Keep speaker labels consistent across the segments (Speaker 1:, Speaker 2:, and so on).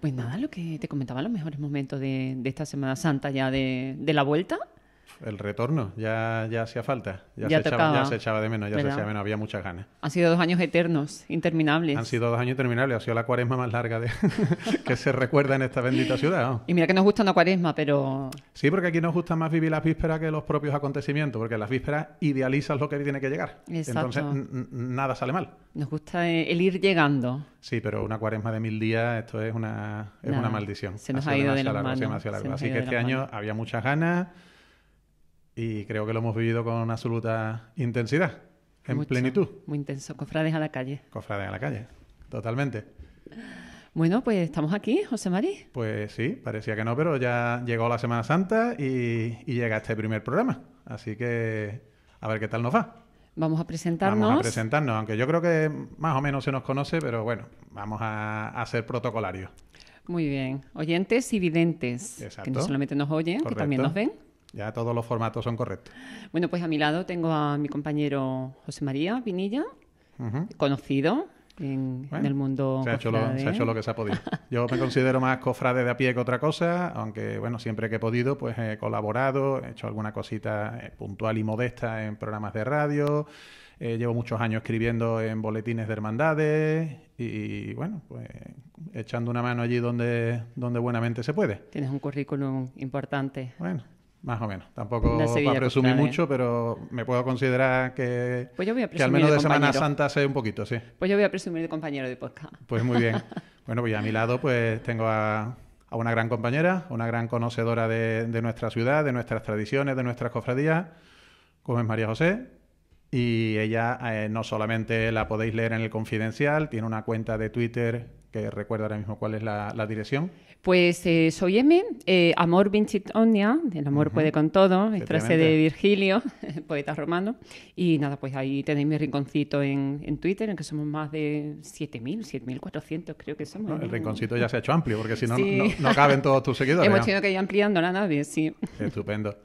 Speaker 1: Pues nada, lo que te comentaba, los mejores momentos de, esta Semana Santa ya de la vuelta
Speaker 2: el retorno, ya, ya hacía falta. Ya, se echaba, ya, se echaba, de menos, ya se echaba de menos, había muchas ganas.
Speaker 1: Han sido dos años eternos, interminables. Han sido
Speaker 2: dos años interminables, ha sido la cuaresma más larga de... que se recuerda en esta bendita ciudad.
Speaker 1: Y mira que nos gusta una cuaresma, pero.
Speaker 2: Sí, porque aquí nos gusta más vivir las vísperas que los propios acontecimientos, porque las vísperas idealizas lo que tiene que llegar. Entonces nada sale mal.
Speaker 1: Nos gusta eh, el ir llegando.
Speaker 2: Sí, pero una cuaresma de mil días, esto es una, es una maldición. Se nos ha, ido de las manos. Así que este año había muchas ganas y creo que lo hemos vivido con absoluta intensidad, en plenitud.
Speaker 1: Muy intenso, cofrades a la calle.
Speaker 2: Cofrades a la calle, totalmente.
Speaker 1: Bueno, pues estamos aquí, José María.
Speaker 2: Pues sí, parecía que no, pero ya llegó la Semana Santa y, llega este primer programa. Así que a ver qué tal nos va. Vamos a presentarnos. Vamos a presentarnos, aunque yo creo que más o menos se nos conoce, pero bueno, vamos a, hacer ser protocolarios.
Speaker 1: Muy bien. Oyentes y videntes. Exacto. Que no solamente nos oyen, que también nos ven.
Speaker 2: Ya todos los formatos son correctos.
Speaker 1: Bueno, pues a mi lado tengo a mi compañero José María Pinilla,
Speaker 2: conocido en, el mundo. Se ha, hecho ¿eh? lo, que se ha podido. Yo me considero más cofrade de a pie que otra cosa, aunque bueno, siempre que he podido, pues he colaborado, he hecho alguna cosita eh, puntual y modesta en programas de radio. Eh, llevo muchos años escribiendo en boletines de hermandades y, bueno, pues echando una mano allí donde, donde buenamente se puede. Tienes un currículum importante. Bueno, más o menos. Tampoco para presumir ¿eh? mucho, pero me puedo considerar que, pues al menos de, Semana Santa sé un poquito, sí.
Speaker 1: Pues yo voy a presumir de compañero de podcast.
Speaker 2: Pues muy bien. bueno, pues a mi lado pues tengo a, una gran compañera, una gran conocedora de, nuestra ciudad, de nuestras tradiciones, de nuestras cofradías, como es María José. Y ella eh, no solamente la podéis leer en el Confidencial, tiene una cuenta de Twitter que recuerda ahora mismo cuál es la, dirección. Pues eh,
Speaker 1: soy M, eh, Amor vincit omnia, el amor puede con todo, es frase de Virgilio, poeta romano. Y nada, pues ahí tenéis mi rinconcito en, Twitter, en que somos más de 7.000, 7.400 creo que somos. el rinconcito ya se ha hecho amplio, porque si no, no, caben todos tus seguidores. Hemos tenido que ir ampliando la nave, sí. Estupendo.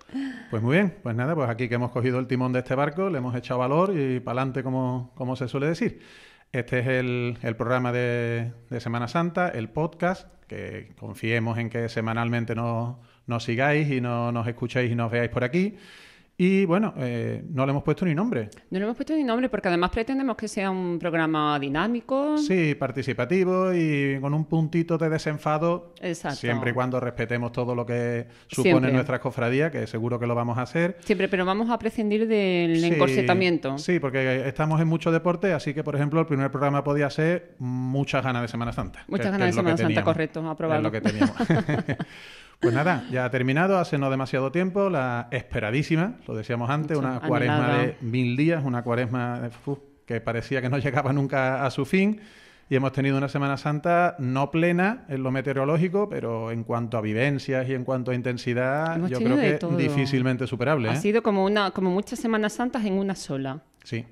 Speaker 2: Pues muy bien, pues nada, pues aquí que hemos cogido el timón de este barco, le hemos echado valor y para adelante, como, como se suele decir. Este es el, programa de, Semana Santa, el podcast, que confiemos en que semanalmente nos, nos sigáis y no, nos escuchéis y nos veáis por aquí. Y bueno, eh, no le hemos puesto ni nombre.
Speaker 1: No le hemos puesto ni nombre porque además pretendemos que sea un programa dinámico. Sí,
Speaker 2: participativo y con un puntito de desenfado.
Speaker 1: Exacto. Siempre y
Speaker 2: cuando respetemos todo lo que supone nuestra cofradía, que seguro que lo vamos a hacer.
Speaker 1: Siempre, pero vamos a prescindir del encorsetamiento.
Speaker 2: Sí, porque estamos en mucho deporte, así que por ejemplo el primer programa podía ser muchas ganas de Semana Santa. Muchas ganas de Semana Santa, correcto, aprobado. Es lo que teníamos. Pues nada, ya ha terminado, hace no demasiado tiempo, la esperadísima, lo decíamos antes, una cuaresma de mil días, una cuaresma que parecía que no llegaba nunca a su fin. Y hemos tenido una Semana Santa no plena en lo meteorológico, pero en cuanto a vivencias y en cuanto a intensidad, yo creo que difícilmente superable. Ha ¿eh? sido
Speaker 1: como, una, como muchas Semanas Santas en una sola.
Speaker 2: Sí.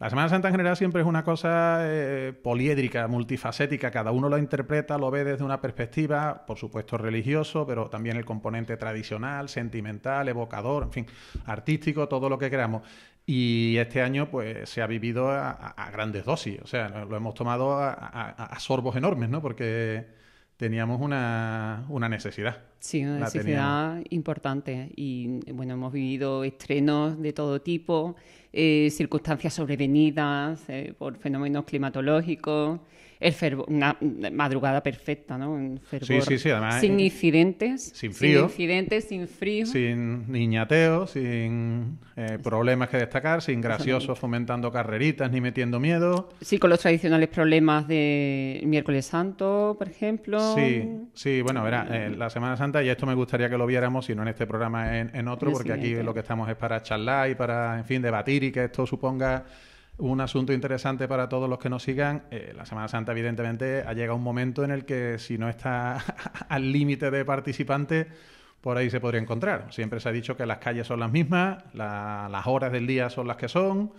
Speaker 2: La Semana Santa en general siempre es una cosa eh, poliédrica, multifacética, cada uno lo interpreta, lo ve desde una perspectiva, por supuesto religioso, pero también el componente tradicional, sentimental, evocador, en fin, artístico, todo lo que queramos. Y este año pues se ha vivido a, grandes dosis, o sea, lo hemos tomado a, a sorbos enormes, ¿no? Porque teníamos una, una necesidad. Sí, una necesidad
Speaker 1: importante. Y bueno, hemos vivido estrenos de todo tipo, eh, circunstancias sobrevenidas eh, por fenómenos climatológicos el una madrugada perfecta, ¿no? sí, sí, sí, sin eh, incidentes. Sin frío. Sin incidentes, sin frío.
Speaker 2: Sin niñateo, sin eh, problemas que destacar, sin graciosos fomentando carreritas ni metiendo miedo.
Speaker 1: Sí, con los tradicionales problemas de miércoles santo, por ejemplo. Sí,
Speaker 2: sí, bueno, era eh, la Semana Santa, y esto me gustaría que lo viéramos, si no en este programa, en otro, porque aquí lo que estamos es para charlar y para, en fin, debatir y que esto suponga un asunto interesante para todos los que nos sigan. Eh, la Semana Santa, evidentemente, ha llegado un momento en el que si no está al límite de participantes, por ahí se podría encontrar. Siempre se ha dicho que las calles son las mismas, las horas del día son las que son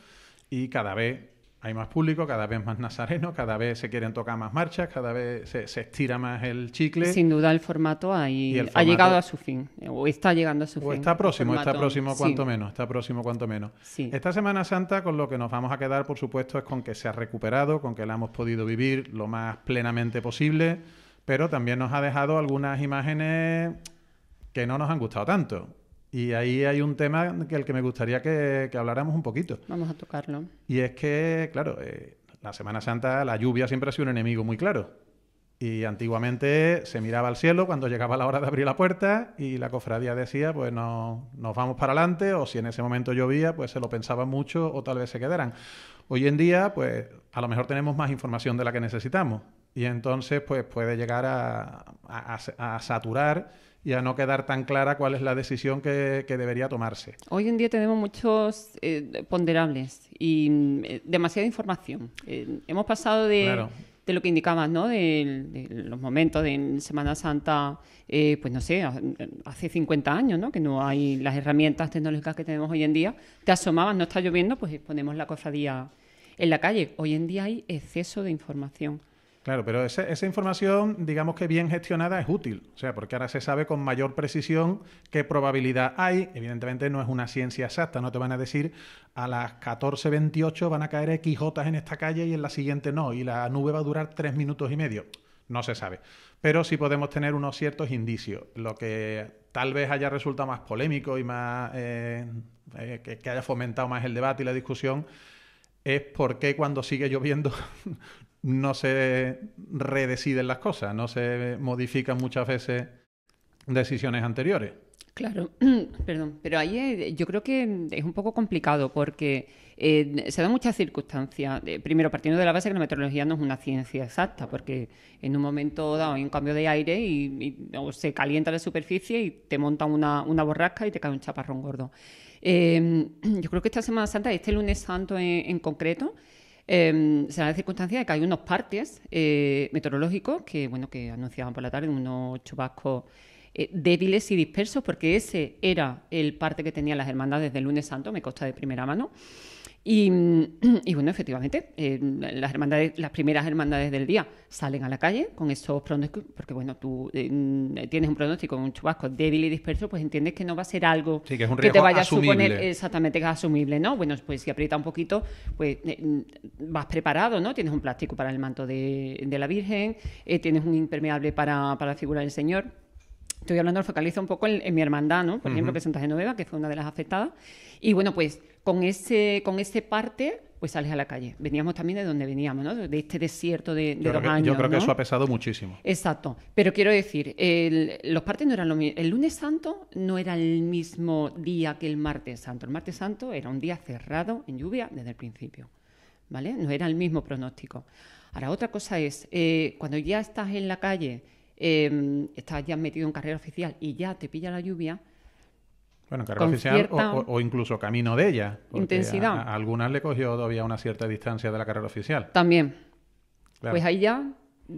Speaker 2: y cada vez hay más público, cada vez más nazareno, cada vez se quieren tocar más marchas, cada vez se, se estira más el chicle. Sin
Speaker 1: duda el formato, ha llegado a su fin,
Speaker 2: o está llegando
Speaker 1: a su fin. Está este próximo, está próximo cuanto
Speaker 2: menos, está próximo cuanto menos. Esta Semana Santa con lo que nos vamos a quedar, por supuesto, es con que se ha recuperado, con que la hemos podido vivir lo más plenamente posible, pero también nos ha dejado algunas imágenes que no nos han gustado tanto. Y ahí hay un tema que el que me gustaría que, habláramos un poquito.
Speaker 1: Vamos a tocarlo.
Speaker 2: Y es que, claro, eh, la Semana Santa, la lluvia siempre ha sido un enemigo muy claro. Y antiguamente se miraba al cielo cuando llegaba la hora de abrir la puerta y la cofradía decía, pues no, nos vamos para adelante, o si en ese momento llovía, pues se lo pensaban mucho o tal vez se quedaran. Hoy en día, pues a lo mejor tenemos más información de la que necesitamos y entonces, pues puede llegar a, saturar y a no quedar tan clara cuál es la decisión que, debería tomarse.
Speaker 1: Hoy en día tenemos muchos eh, ponderables y eh, demasiada información. Eh, hemos pasado de, lo que indicabas, ¿no? De, los momentos de Semana Santa, pues no sé, hace 50 años, ¿no? Que no hay las herramientas tecnológicas que tenemos hoy en día. Te asomabas, no está lloviendo, pues ponemos la cofradía en la calle. Hoy en día hay exceso
Speaker 2: de información Claro, pero esa, información, digamos que bien gestionada, es útil. O sea, porque ahora se sabe con mayor precisión qué probabilidad hay. Evidentemente no es una ciencia exacta, no te van a decir a las 14.28 van a caer XJ en esta calle y en la siguiente no, y la nube va a durar tres minutos y medio. No se sabe. Pero sí podemos tener unos ciertos indicios. Lo que tal vez haya resultado más polémico y más. Eh, eh, que, que haya fomentado más el debate y la discusión es por qué cuando sigue lloviendo no se redeciden las cosas, no se modifican muchas veces decisiones anteriores.
Speaker 1: Claro, perdón, pero ahí yo creo que es un poco complicado porque eh, se da muchas circunstancias. Eh, primero, partiendo de la base que la meteorología no es una ciencia exacta, porque en un momento dado hay un cambio de aire y, se calienta la superficie y te monta una, una borrasca y te cae un chaparrón gordo. Eh, yo creo que esta Semana Santa, este lunes santo en concreto, eh, se da la circunstancia de que hay unos partes eh, meteorológicos que, bueno, que anunciaban por la tarde unos chubascos eh, débiles y dispersos, porque ese era el parte que tenían las hermandades del lunes santo, me consta de primera mano. Y, bueno, efectivamente, em, las, hermandades, las primeras hermandades del día salen a la calle con esos pronósticos, porque bueno, tú em, tienes un pronóstico, un chubasco débil y disperso, pues entiendes que no va a ser algo que, te vaya a suponer exactamente que es asumible, ¿no? Bueno, pues si aprieta un poquito, pues eh, mm, vas preparado, ¿no? Tienes un plástico para el manto de, la Virgen, eh, tienes un impermeable para, para la figura del Señor estoy hablando, focalizo un poco en, mi hermandad, ¿no? Por ejemplo, que Genoveva, que fue una de las afectadas. Y bueno, pues con ese, con ese parte pues sales a la calle. Veníamos también de donde veníamos, ¿no? De este desierto de, de años. Yo creo que eso ha pesado muchísimo. Exacto. Pero quiero decir, los partes no eran lo mismo. El lunes santo no era el mismo día que el martes santo. El martes santo era un día cerrado en lluvia desde el principio. ¿Vale? No era el mismo pronóstico. Ahora, otra cosa es, eh, cuando ya estás en la calle, em, estás ya metido en carrera oficial y ya te pilla la lluvia,
Speaker 2: bueno, carrera oficial o, incluso camino de ella. Intensidad. algunas le cogió todavía una cierta distancia de la carrera oficial. También. Pues
Speaker 1: ahí ya,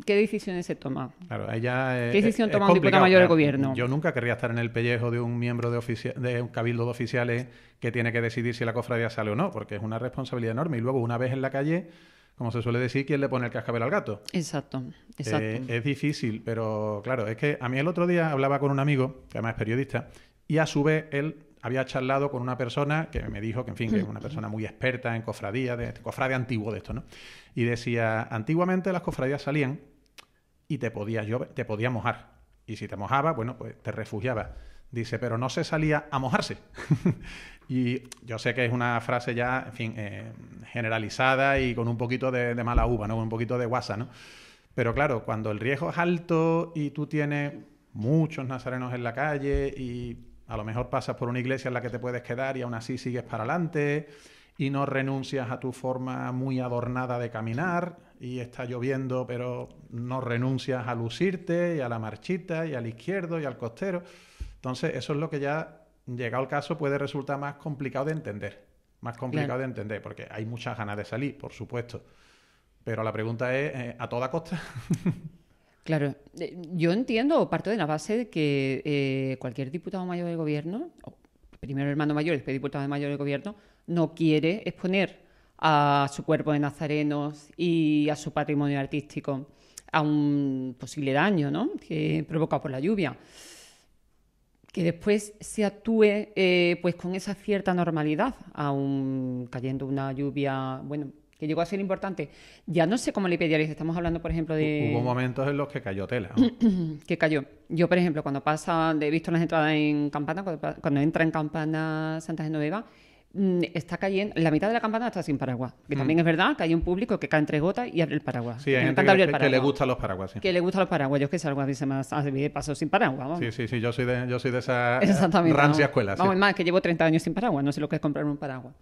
Speaker 1: ¿qué decisiones se toman?
Speaker 2: Claro, eh, ¿Qué decisión toma un diputado mayor del gobierno? Yo nunca querría estar en el pellejo de un miembro de, un cabildo de oficiales que tiene que decidir si la cofradía sale o no, porque es una responsabilidad enorme. Y luego, una vez en la calle, como se suele decir, ¿quién le pone el cascabel al gato? Exacto, exacto. Eh, es difícil, pero claro, es que a mí el otro día hablaba con un amigo, que además es periodista, y a su vez, él había charlado con una persona que me dijo que, en fin, que es hmm. una persona muy experta en cofradía, de, cofrade antiguo de esto, ¿no? Y decía, antiguamente las cofradías salían y te podía, te podía mojar. Y si te mojaba, bueno, pues te refugiaba. Dice, pero no se salía a mojarse. y yo sé que es una frase ya, en fin, eh, generalizada y con un poquito de, de, mala uva, ¿no? Con un poquito de guasa, ¿no? Pero claro, cuando el riesgo es alto y tú tienes muchos nazarenos en la calle y a lo mejor pasas por una iglesia en la que te puedes quedar y aún así sigues para adelante y no renuncias a tu forma muy adornada de caminar y está lloviendo pero no renuncias a lucirte y a la marchita y al izquierdo y al costero. Entonces eso es lo que ya, llegado el caso, puede resultar más complicado de entender. Más complicado de entender porque hay muchas ganas de salir, por supuesto. Pero la pregunta es, eh, ¿a toda costa?
Speaker 1: Claro, eh, yo entiendo o parto de la base de que eh, cualquier diputado mayor del gobierno, o primero hermano mayor, después diputado mayor de gobierno, no quiere exponer a su cuerpo de nazarenos y a su patrimonio artístico a un posible daño ¿no? que provocado por la lluvia. Que después se actúe eh, pues con esa cierta normalidad, aún cayendo una lluvia, bueno, que llegó a ser importante. Ya no sé cómo le pediría, estamos hablando, por ejemplo, de... Hubo momentos
Speaker 2: en los que cayó tela.
Speaker 1: que cayó. Yo, por ejemplo, cuando pasa, he visto las entradas en campana, cuando, entra en campana Santa Genoveva, mm, está cayendo, la mitad de la campana está sin paraguas. Que mm. también es verdad que hay un público que cae entre gotas y abre el paraguas.
Speaker 2: Sí, hay que, que, le gustan los paraguas. Que
Speaker 1: le gustan los paraguas. Yo es que salgo a veces más de paso sin paraguas. Sí,
Speaker 2: sí, sí. Yo soy de, yo soy de esa rancia escuela. Vamos, más
Speaker 1: que llevo 30 años sin paraguas. No sé lo que es comprar un paraguas.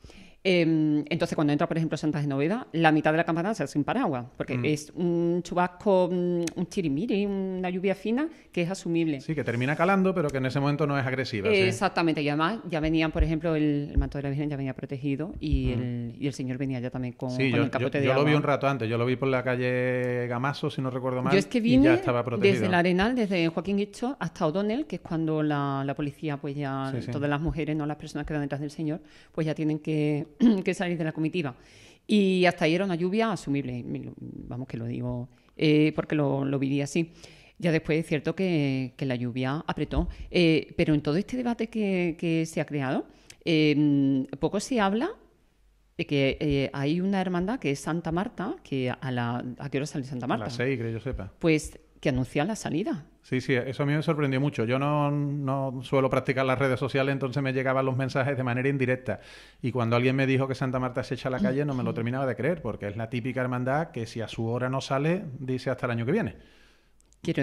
Speaker 1: Em, entonces, cuando entra, por ejemplo, Santa novedad, la mitad de la campana se hace sin paraguas, porque mm. es un chubasco, mm, un chirimiri, una lluvia fina que es asumible.
Speaker 2: Sí, que termina calando, pero que en ese momento no es agresiva.
Speaker 1: Exactamente, y además ya venían, por ejemplo, el, manto de la Virgen ya venía protegido y, mm. el, señor venía ya también con, el capote yo, Sí, yo lo vi un
Speaker 2: rato antes, yo lo vi por la calle Gamazo, si no recuerdo mal. Yo es que vine estaba protegido. desde el
Speaker 1: Arenal, desde Joaquín Guicho hasta O'Donnell, que es cuando la, policía, pues ya, todas las mujeres, no las personas que están detrás del señor, pues ya tienen que que salir de la comitiva. Y hasta ahí era una lluvia asumible, vamos que lo digo eh, porque lo, lo, viví así. Ya después es cierto que, que la lluvia apretó, eh, pero en todo este debate que, que se ha creado, em, poco se habla de que eh, hay una hermandad que es Santa Marta, que a, la,
Speaker 2: ¿a qué hora sale Santa Marta? las seis, sepa.
Speaker 1: Pues que anuncia la salida.
Speaker 2: Sí, sí, eso a mí me sorprendió mucho. Yo no, no, suelo practicar las redes sociales, entonces me llegaban los mensajes de manera indirecta. Y cuando alguien me dijo que Santa Marta se echa a la calle, no me lo terminaba de creer, porque es la típica hermandad que si a su hora no sale, dice hasta el año que viene.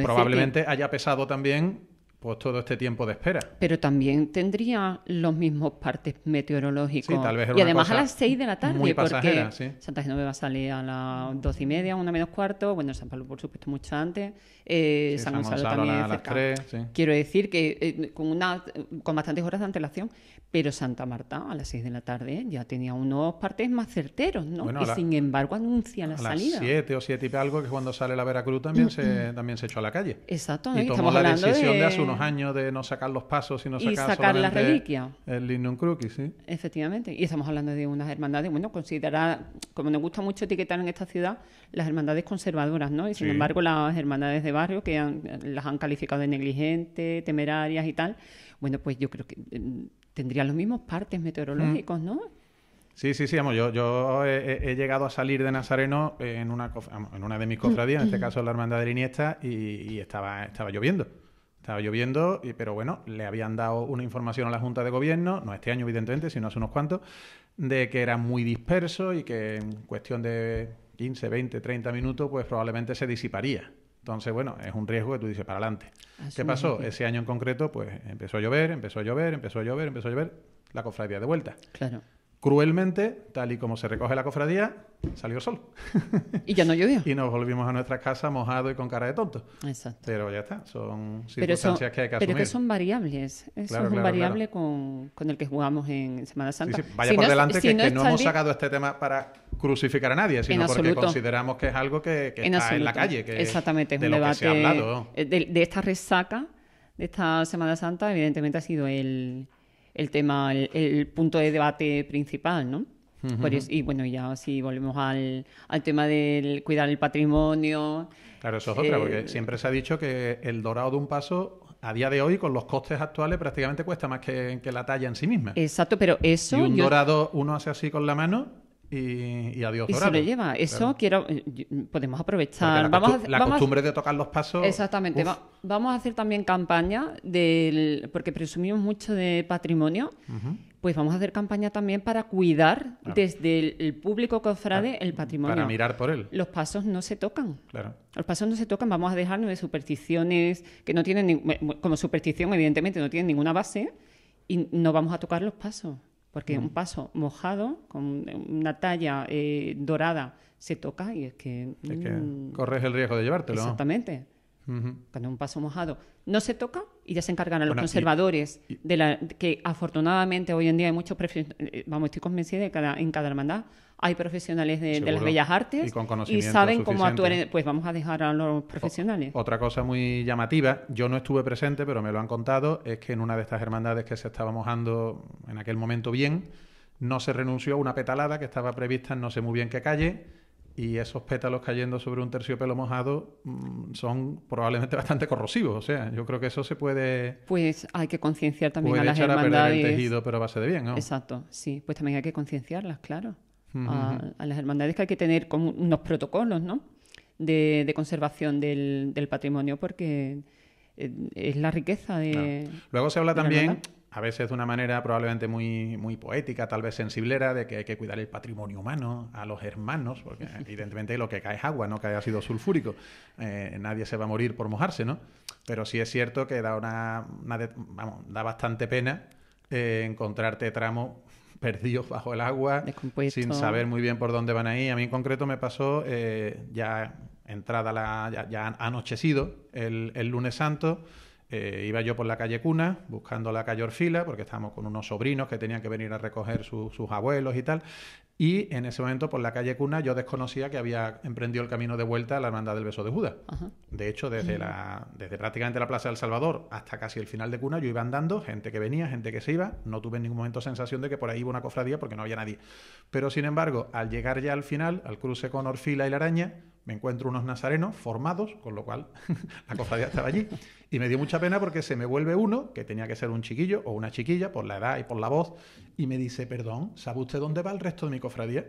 Speaker 2: Probablemente haya pesado también pues todo este tiempo de espera.
Speaker 1: Pero también tendría los mismos partes meteorológicos. y además a las 6 de la tarde, porque Santa Genoveva sale a las 12 y media, una menos cuarto, bueno, San Pablo por supuesto mucho antes, eh, San, Gonzalo, también a, cerca. las 3, Quiero decir que eh, con, una, con bastantes horas de antelación, pero Santa Marta a las 6 de la tarde ya tenía unos partes más certeros, ¿no? Y sin embargo anuncia la salida. A las 7
Speaker 2: o 7 y algo, que cuando sale la Veracruz también se, también se echó a la calle. Exacto. Y tomó la decisión de... hace unos años de no sacar los pasos, y sacar, y sacar la reliquia. El Lignum Crucis, sí.
Speaker 1: Efectivamente. Y estamos hablando de unas hermandades, bueno, consideradas, como nos gusta mucho etiquetar en esta ciudad, las hermandades conservadoras, ¿no? Y sin embargo las hermandades de barrio, que las han calificado de negligentes, temerarias y tal, bueno, pues yo creo que tendrían los mismos partes meteorológicos, mm. ¿no?
Speaker 2: Sí, sí, sí, vamos, yo, he, llegado a salir de Nazareno en una, en una de mis cofradías, en este mm. caso la Hermandad de Iniesta, y, estaba, estaba lloviendo. Estaba lloviendo, y, pero bueno, le habían dado una información a la Junta de Gobierno, no este año evidentemente, sino hace unos cuantos, de que era muy disperso y que en cuestión de 15, 20, 30 minutos, pues probablemente se disiparía. Entonces, bueno, es un riesgo que tú dices, para adelante. ¿Qué pasó? Ese año en concreto, pues empezó a llover, empezó a llover, empezó a llover, empezó a llover, la cofradía de vuelta. Cruelmente, tal y como se recoge la cofradía, salió sol. Y ya no llovió. y nos volvimos a nuestra casa mojado y con cara de tonto. Exacto. Pero ya está, son circunstancias que hay que Pero que
Speaker 1: son variables. Eso es un variable Con, el que jugamos en Semana Santa. Vaya por delante que, no, hemos sacado
Speaker 2: este tema para crucificar a nadie, sino porque consideramos que es algo que, en está en la calle. Que Exactamente, es un debate.
Speaker 1: Eh, de, esta resaca, de esta Semana Santa, evidentemente ha sido el, tema, el punto de debate principal, ¿no? y bueno, ya si volvemos al, tema del cuidar el
Speaker 2: patrimonio. Claro, eso es otra, porque eh, siempre se ha dicho que el dorado de un paso, a día de hoy, con los costes actuales, prácticamente cuesta más que, la talla en sí misma.
Speaker 1: Exacto, pero eso. Y un dorado,
Speaker 2: uno hace así con la mano y, adiós. Y se lo lleva. Eso quiero. Eh, podemos aprovechar. La, costumbre de tocar los pasos. Exactamente.
Speaker 1: vamos a hacer también campaña del. Porque presumimos mucho de patrimonio pues vamos a hacer campaña también para cuidar desde el, público cofrade el patrimonio. Para mirar por él. Los pasos no se tocan. Claro. Los pasos no se tocan, vamos a dejarnos de supersticiones que no tienen, como superstición evidentemente no tienen ninguna base y no vamos a tocar los pasos. Porque mm. un paso mojado, con una talla eh, dorada, se toca y es que... Es mm,
Speaker 2: corres el riesgo de llevártelo.
Speaker 1: Exactamente
Speaker 2: un
Speaker 1: paso mojado no se toca y ya se encargan a los conservadores de la que afortunadamente hoy en día hay muchos eh, vamos estoy convencida de que en cada hermandad hay profesionales de, las bellas artes y, saben cómo actuar pues vamos a dejar a los profesionales
Speaker 2: otra cosa muy llamativa yo no estuve presente pero me lo han contado es que en una de estas hermandades que se estaba mojando en aquel momento bien no se renunció a una petalada que estaba prevista en no sé muy bien qué calle y esos pétalos cayendo sobre un terciopelo mojado mm, son probablemente bastante corrosivos. O sea, yo creo que eso se puede.
Speaker 1: Pues hay que concienciar también a las echar hermandades. A perder el tejido, pero a base de bien, ¿no?
Speaker 2: Exacto, sí. Pues también
Speaker 1: hay que concienciarlas, claro. a, las hermandades que hay que tener como unos protocolos, ¿no? De, de conservación del, patrimonio, porque eh, es la riqueza de.
Speaker 2: Luego se habla también a veces de una manera probablemente muy, muy poética, tal vez sensiblera, de que hay que cuidar el patrimonio humano a los hermanos, porque evidentemente lo que cae es agua, no cae ácido sulfúrico. Eh, nadie se va a morir por mojarse, ¿no? Pero sí es cierto que da, una, vamos, da bastante pena eh, encontrarte tramos perdidos bajo el agua, sin saber muy bien por dónde van a ir. A mí en concreto me pasó eh, ya entrada la, ya, anochecido el lunes santo eh, iba yo por la calle Cuna, buscando la calle Orfila, porque estábamos con unos sobrinos que tenían que venir a recoger sus abuelos y tal. Y en ese momento, por la calle Cuna, yo desconocía que había emprendido el camino de vuelta a la Hermandad del Beso de Judas. De hecho, desde, la, desde prácticamente la Plaza del Salvador hasta casi el final de Cuna, yo iba andando, gente que venía, gente que se iba. No tuve en ningún momento sensación de que por ahí iba una cofradía porque no había nadie. Pero sin embargo, al llegar ya al final, al cruce con Orfila y la Araña, me encuentro unos nazarenos formados, con lo cual la cofradía estaba allí. Y me dio mucha pena porque se me vuelve uno, que tenía que ser un chiquillo o una chiquilla, por la edad y por la voz, y me dice, perdón, ¿sabe usted dónde va el resto de mi cofradía?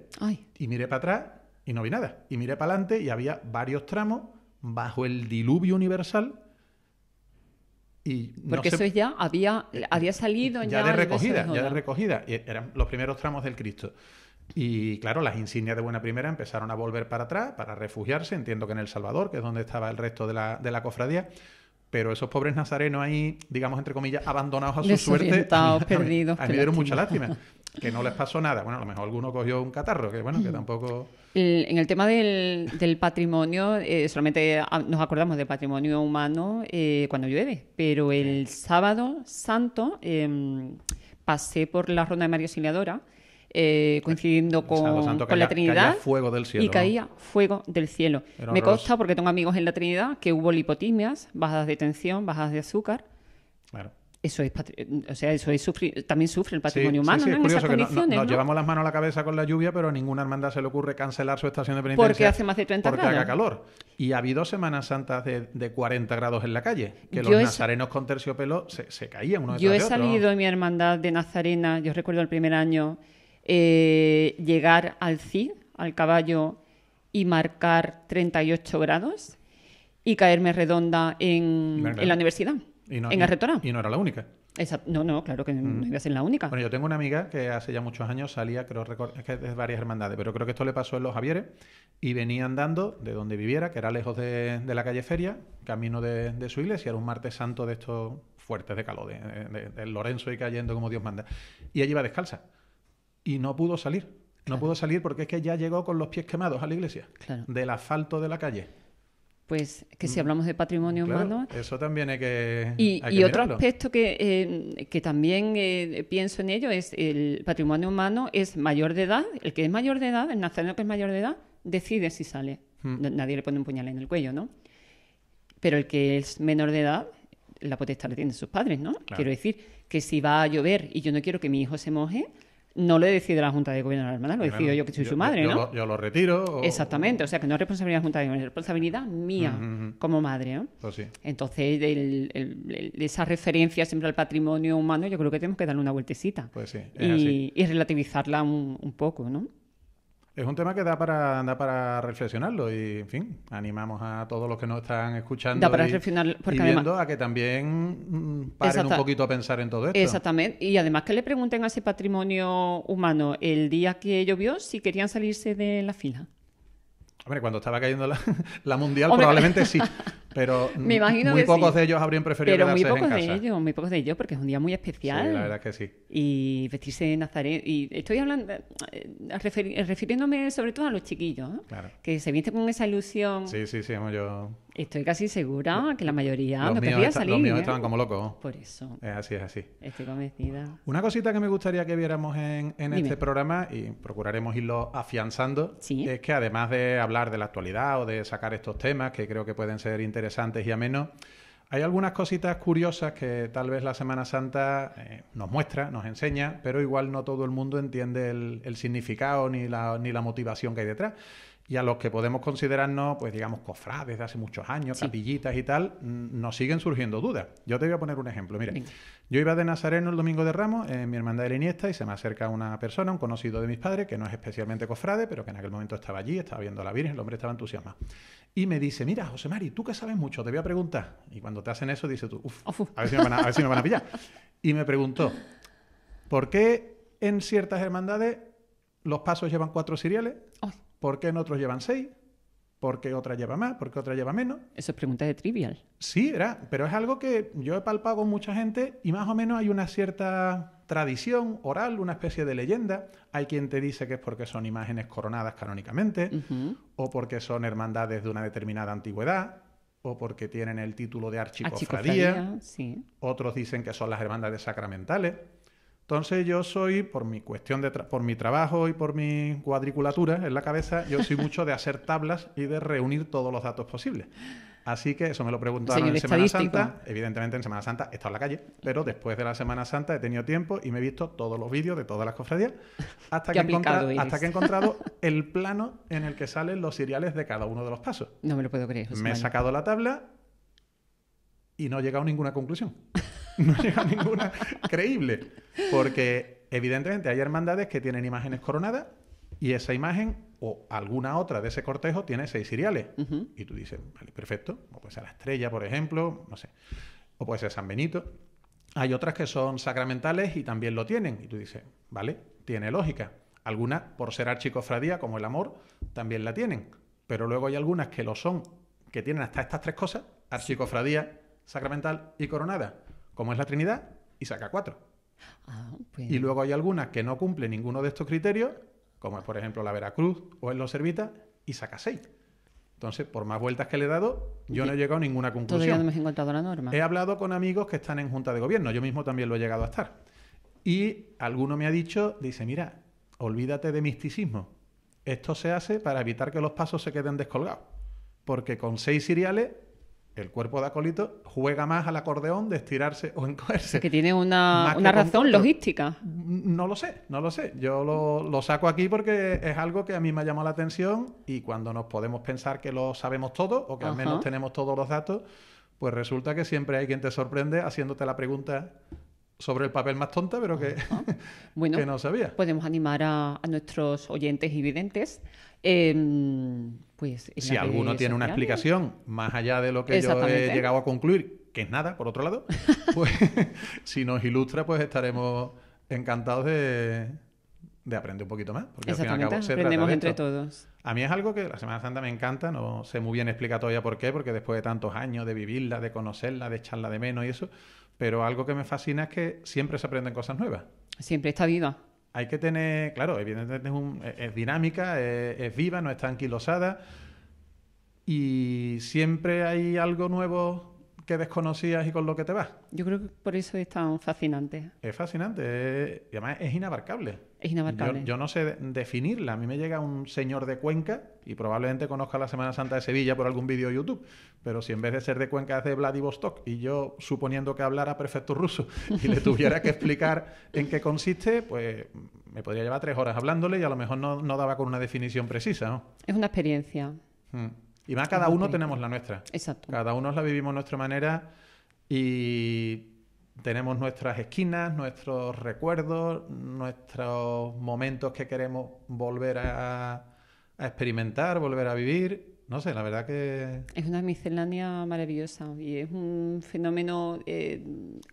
Speaker 2: Y miré para atrás y no vi nada. Y miré para adelante y había varios tramos bajo el diluvio universal. Y Porque eso
Speaker 1: ya había, eh, había salido ya, ya de recogida, ya de
Speaker 2: recogida. eran los primeros tramos del Cristo. Y claro, las insignias de buena primera empezaron a volver para atrás, para refugiarse, entiendo que en El Salvador, que es donde estaba el resto de la, de la cofradía, pero esos pobres nazarenos ahí, digamos, entre comillas, abandonados a su suerte, a perdidos, a mí, dieron mucha lástima, que no les pasó nada. Bueno, a lo mejor alguno cogió un catarro, que bueno, que mm. tampoco...
Speaker 1: en el tema del, del patrimonio, eh, solamente ah, nos acordamos de patrimonio humano eh, cuando llueve, pero el sábado santo em, pasé por la Ronda de María Auxiliadora, eh, coincidiendo con, la Trinidad. y caía fuego del cielo. Me consta, porque tengo amigos en la Trinidad, que hubo lipotimias, bajas de tensión, bajas de azúcar. Eso es, o sea, eso es también sufre el patrimonio humano, Es en esas nos llevamos
Speaker 2: las manos a la cabeza con la lluvia, pero a ninguna hermandad se le ocurre cancelar su estación de penitencia. Porque hace más de 30 porque grados. haga calor. Y ha habido Semanas Santas de, 40 grados en la calle, que los nazarenos con terciopelo se, caían uno de Yo he salido de
Speaker 1: mi hermandad de nazarena, yo recuerdo el primer año, eh, llegar al CID, al caballo, y marcar 38 grados y caerme redonda en, la universidad, en la en
Speaker 2: Y no era la única. no, no, claro que no mm. iba a ser la única. Bueno, yo tengo una amiga que hace ya muchos años salía, creo, es que de varias hermandades, pero creo que esto le pasó en los Javieres y venía andando de donde viviera, que era lejos de, la calle Feria, camino de, su iglesia, era un martes santo de estos fuertes de calor, de, de Lorenzo y cayendo como Dios manda, y ella iba descalza y no pudo salir. No pudo salir porque es que ya llegó con los pies quemados a la iglesia, del asfalto de la calle. Pues que si mm.
Speaker 1: hablamos de patrimonio humano.
Speaker 2: Eso también hay que. Y, otro aspecto
Speaker 1: que, eh, también eh, pienso en ello es el patrimonio humano es mayor de edad. El que es mayor de edad, el nacido que es mayor de edad, decide si sale. Mm. Nadie le pone un puñal en el cuello, ¿no? Pero el que es menor de edad, la potestad la tienen sus padres, ¿no? Quiero decir que si va a llover y yo no quiero que mi hijo se moje, no lo decide la Junta de Gobierno de la hermana, lo decido yo que soy su madre, yo, ¿no? Lo, yo lo retiro. Exactamente, o sea que no es responsabilidad de la Junta de Gobierno, es responsabilidad mía como madre, pues Entonces, de esa referencia siempre al patrimonio humano, yo creo que tenemos que darle una vueltecita. Pues y, relativizarla
Speaker 2: un, un poco, ¿no? es un tema que da para, para reflexionarlo y, en fin, animamos a todos los que nos están escuchando y, a que también mm, paren un poquito a pensar en todo esto.
Speaker 1: Exactamente. Y además que le pregunten a ese patrimonio humano el día que llovió si querían salirse de la
Speaker 2: fila. Hombre, cuando estaba cayendo la, mundial probablemente sí. Pero muy pocos de ellos habrían preferido Pero muy pocos de ellos,
Speaker 1: muy pocos de ellos, porque es un día muy especial. Sí, la verdad que sí. Y vestirse de Nazaret Y estoy hablando, eh, refiriéndome sobre todo a los chiquillos, que se viste con esa ilusión.
Speaker 2: Sí, sí, sí, yo.
Speaker 1: Estoy casi segura que la mayoría los no salir. Los míos ¿eh? estaban
Speaker 2: como locos. Por eso. Es así, es así. Estoy convencida. Una cosita que me gustaría que viéramos en, este programa y procuraremos irlo afianzando es que además de hablar de la actualidad o de sacar estos temas que creo que pueden ser interesantes interesantes y amenos. Hay algunas cositas curiosas que tal vez la Semana Santa eh, nos muestra, nos enseña, pero igual no todo el mundo entiende el, significado ni la, ni la motivación que hay detrás y a los que podemos considerarnos, pues digamos, cofrades de hace muchos años, capillitas y tal, mm, nos siguen surgiendo dudas. Yo te voy a poner un ejemplo. Mira, yo iba de Nazareno el domingo de Ramos en eh, mi hermandad de la Iniesta y se me acerca una persona, un conocido de mis padres, que no es especialmente cofrade, pero que en aquel momento estaba allí, estaba viendo a la Virgen, el hombre estaba entusiasmado. Y me dice, mira, José Mari, tú que sabes mucho, te voy a preguntar. Y cuando te hacen eso, dice tú, uff, a, ver si me van a, ver si van a pillar. Y me preguntó, ¿por qué en ciertas hermandades los pasos llevan cuatro ciriales? ¿Por qué en otros llevan seis? ¿Por qué otra lleva más, ¿Por qué otra lleva menos. Eso es pregunta de trivial. Sí, era, pero es algo que yo he palpado con mucha gente y más o menos hay una cierta tradición oral, una especie de leyenda. Hay quien te dice que es porque son imágenes coronadas canónicamente, o porque son hermandades de una determinada antigüedad, o porque tienen el título de archicofradía. sí. Otros dicen que son las hermandades sacramentales. Entonces yo soy, por mi cuestión de por mi trabajo y por mi cuadriculatura en la cabeza, yo soy mucho de hacer tablas y de reunir todos los datos posibles. Así que eso me lo preguntaron en Semana Santa. Evidentemente en Semana Santa he estado en la calle, pero después de la Semana Santa he tenido tiempo y me he visto todos los vídeos de todas las cofradías hasta, que, he hasta que he encontrado el plano en el que salen los seriales de cada uno de los pasos. No me lo puedo creer. me he sacado la tabla y no he llegado a ninguna conclusión. no llega ninguna creíble. Porque evidentemente hay hermandades que tienen imágenes coronadas y esa imagen o alguna otra de ese cortejo tiene seis seriales. Y tú dices, vale, perfecto. O puede ser la estrella, por ejemplo, no sé. O puede ser San Benito. Hay otras que son sacramentales y también lo tienen. Y tú dices, vale, tiene lógica. Algunas, por ser archicofradía, como el amor, también la tienen. Pero luego hay algunas que lo son, que tienen hasta estas tres cosas, archicofradía, sacramental y coronada como es la Trinidad, y saca cuatro. Ah, pues. Y luego hay algunas que no cumplen ninguno de estos criterios, como es por ejemplo la Veracruz o el Los Servitas, y saca seis. Entonces, por más vueltas que le he dado, yo no he llegado a ninguna conclusión. no
Speaker 1: encontrado la norma. He
Speaker 2: hablado con amigos que están en junta de gobierno, yo mismo también lo he llegado a estar. Y alguno me ha dicho, dice, mira, olvídate de misticismo. Esto se hace para evitar que los pasos se queden descolgados. Porque con seis seriales el cuerpo de acolito juega más al acordeón de estirarse o encogerse. Que tiene una, razón
Speaker 1: logística. No lo sé,
Speaker 2: no lo sé. Yo lo, saco aquí porque es algo que a mí me ha llamado la atención y cuando nos podemos pensar que lo sabemos todo o que al menos tenemos todos los datos, pues resulta que siempre hay quien te sorprende haciéndote la pregunta sobre el papel más tonta, pero que, bueno, que no sabía.
Speaker 1: Podemos animar a, nuestros oyentes y videntes. Em, pues si alguno tiene una explicación
Speaker 2: más allá de lo que yo he llegado a concluir, que es nada, por otro lado, pues si nos ilustra, pues estaremos encantados de, de aprender un poquito más. Porque aprendemos entre todos. A mí es algo que la Semana Santa me encanta, no sé muy bien explicar todavía por qué, porque después de tantos años de vivirla, de conocerla, de echarla de menos y eso, pero algo que me fascina es que siempre se aprenden cosas nuevas. Siempre está viva. Hay que tener, claro, evidentemente es, dinámica, es, viva, no está tranquilosada y siempre hay algo nuevo que desconocías y con lo que te vas. Yo creo que por
Speaker 1: eso es tan fascinante.
Speaker 2: Es fascinante además es inabarcable. Yo, no sé definirla. A mí me llega un señor de Cuenca y probablemente conozca la Semana Santa de Sevilla por algún vídeo de YouTube. Pero si en vez de ser de Cuenca es de Vladivostok y yo suponiendo que hablara perfecto ruso y le tuviera que explicar en qué consiste, pues me podría llevar tres horas hablándole y a lo mejor no, daba con una definición precisa.
Speaker 1: Es una experiencia.
Speaker 2: Hmm. Y más cada uno tenemos la nuestra. Exacto. Cada uno la vivimos a nuestra manera y tenemos nuestras esquinas, nuestros recuerdos, nuestros momentos que queremos volver a, experimentar, volver a vivir. No sé, la verdad que...
Speaker 1: Es una miscelánea maravillosa y es un fenómeno, eh,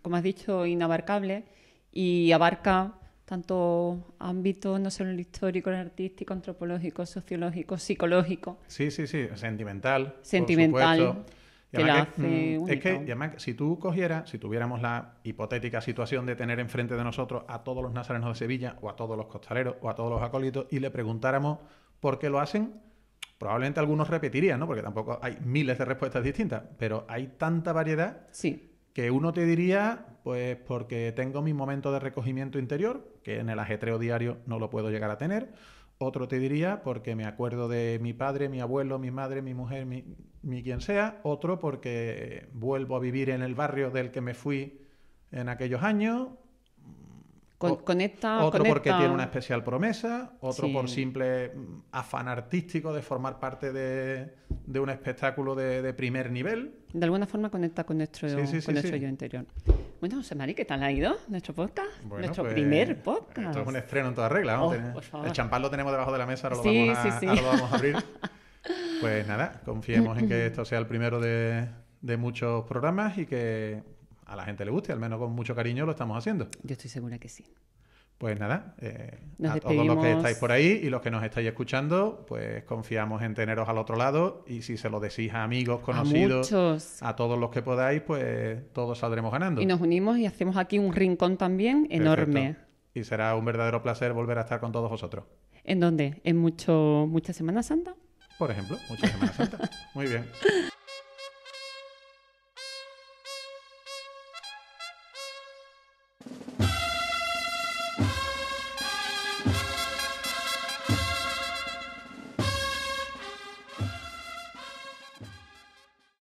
Speaker 1: como has dicho, inabarcable y abarca tanto ámbito, no solo el histórico, el artístico, antropológico, sociológico, psicológico.
Speaker 2: Sí, sí, sí, sentimental. Sentimental. Por Mm, es que, además, si tú cogieras, si tuviéramos la hipotética situación de tener enfrente de nosotros a todos los nazarenos de Sevilla, o a todos los costaleros, o a todos los acólitos, y le preguntáramos por qué lo hacen, probablemente algunos repetirían, ¿no? Porque tampoco hay miles de respuestas distintas, pero hay tanta variedad sí. que uno te diría, pues porque tengo mi momento de recogimiento interior, que en el ajetreo diario no lo puedo llegar a tener otro te diría porque me acuerdo de mi padre, mi abuelo, mi madre, mi mujer, mi, quien sea. Otro porque vuelvo a vivir en el barrio del que me fui en aquellos años conecta otro porque tiene una especial promesa, otro por simple mm, afán artístico de formar parte de, de un espectáculo de, primer nivel.
Speaker 1: De alguna forma conecta con nuestro, nuestro yo interior. Bueno, José Mari, ¿qué tal ha ido nuestro podcast?
Speaker 2: nuestro pues, primer podcast. Esto es un estreno en toda regla. Oh, el champán lo tenemos debajo de la mesa, ahora lo, vamos a, abrir. pues nada, confiemos en que esto sea el primero de, de muchos programas y que a la gente le guste, al menos con mucho cariño lo estamos haciendo. Yo estoy segura que sí. Pues nada, eh, a todos los que estáis por ahí y los que nos estáis escuchando, pues confiamos en teneros al otro lado y si se lo decís a amigos, conocidos, a, todos los que podáis, pues todos saldremos ganando. Y nos
Speaker 1: unimos y hacemos aquí un rincón también enorme.
Speaker 2: Y será un verdadero placer volver a estar con todos vosotros.
Speaker 1: ¿En dónde? ¿En mucho, mucha Semana Santa?
Speaker 2: Por ejemplo, mucha Semana Santa. Muy bien.